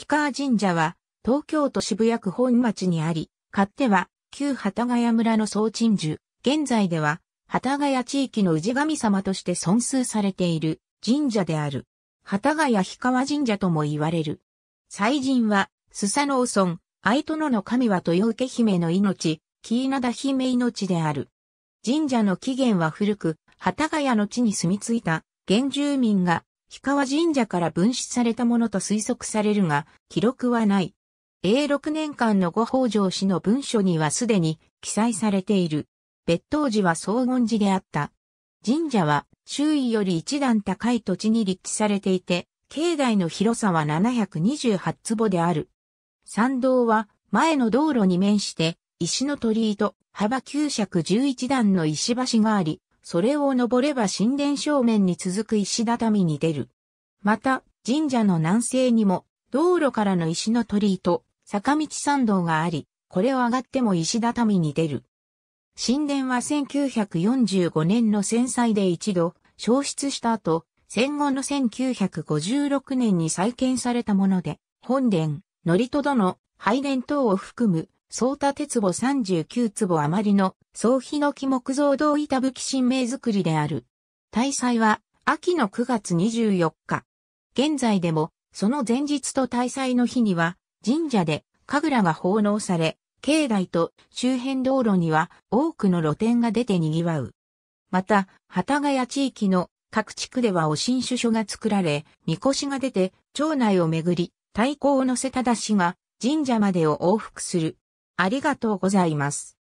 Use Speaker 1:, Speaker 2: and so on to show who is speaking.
Speaker 1: 氷
Speaker 2: 川神社は、東京都渋谷区本町にあり、勝手ては、旧幡ヶ谷村の総鎮守、現在では、幡ヶ谷地域の氏神様として尊崇されている神社である。幡ヶ谷氷川神社とも言われる。祭神は、スサノオソン、アイトノの神は豊受姫の命、キーナダ姫命である。神社の起源は古く、幡ヶ谷の地に住み着いた原住民が氷川神社から分子されたものと推測されるが、記録はない。永6年間の御法上氏の文書にはすでに記載されている。別当時は荘厳寺であった。神社は周囲より一段高い土地に立地されていて、境内の広さは728坪である。参道は前の道路に面して石の鳥居と幅9 11段の石橋があり、それを登れば神殿正面に続く石畳に出る。また、神社の南西にも、道路からの石の鳥居と、坂道参道があり、これを上がっても石畳に出る。神殿は1945年の戦災で一度、消失した後、戦後の1956年に再建されたもので、本殿、則と殿、拝殿等を含む宗田鉄母39坪余りの総ヒノキ木造道板器神明造りである。大祭は秋の9月24日。現在でもその前日と大祭の日には神社で神楽が奉納され、境内と周辺道路には多くの露店が出て賑わう。また、幡ヶ谷地域の各地区ではお新首書が作られ、みこしが出て、町内をめぐり、太鼓を乗せた出しが神社までを往復するありがとうございます。